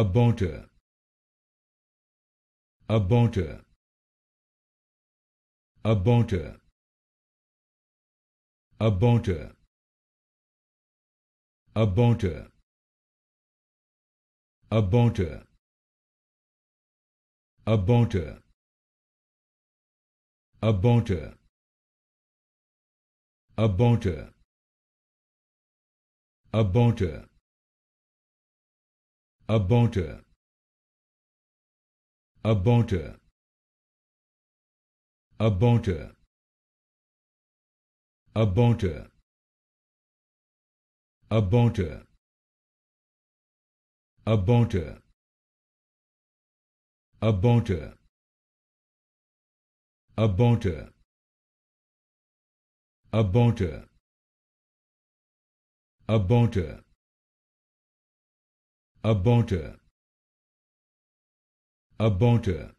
Ubuntu. Ubuntu. Ubuntu. Ubuntu. Ubuntu. Ubuntu. Ubuntu. Ubuntu. Ubuntu. Ubuntu. Ubuntu. Ubuntu. Ubuntu. Ubuntu. Ubuntu. Ubuntu. Ubuntu. Ubuntu. Ubuntu. Ubuntu. Abonta. Abonta.